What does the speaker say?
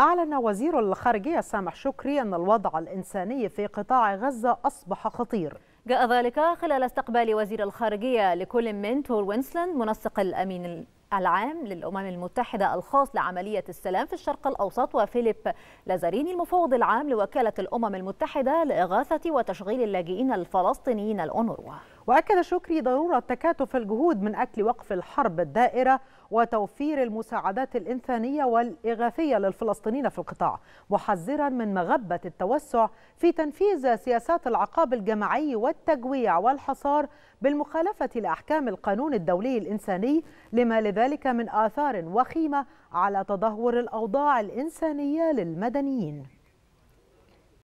أعلن وزير الخارجية سامح شكري أن الوضع الإنساني في قطاع غزة أصبح خطير جاء ذلك خلال استقبال وزير الخارجية لكل من تور وينسلاند منسق الأمين العام للأمم المتحدة الخاص لعملية السلام في الشرق الأوسط وفيليب لازاريني المفوض العام لوكالة الأمم المتحدة لإغاثة وتشغيل اللاجئين الفلسطينيين الأونروا وأكد شكري ضرورة تكاتف الجهود من أجل وقف الحرب الدائرة وتوفير المساعدات الإنسانية والإغاثية للفلسطينيين في القطاع محذرا من مغبة التوسع في تنفيذ سياسات العقاب الجماعي والتجويع والحصار بالمخالفة لأحكام القانون الدولي الإنساني لما لذلك من آثار وخيمة على تدهور الأوضاع الإنسانية للمدنيين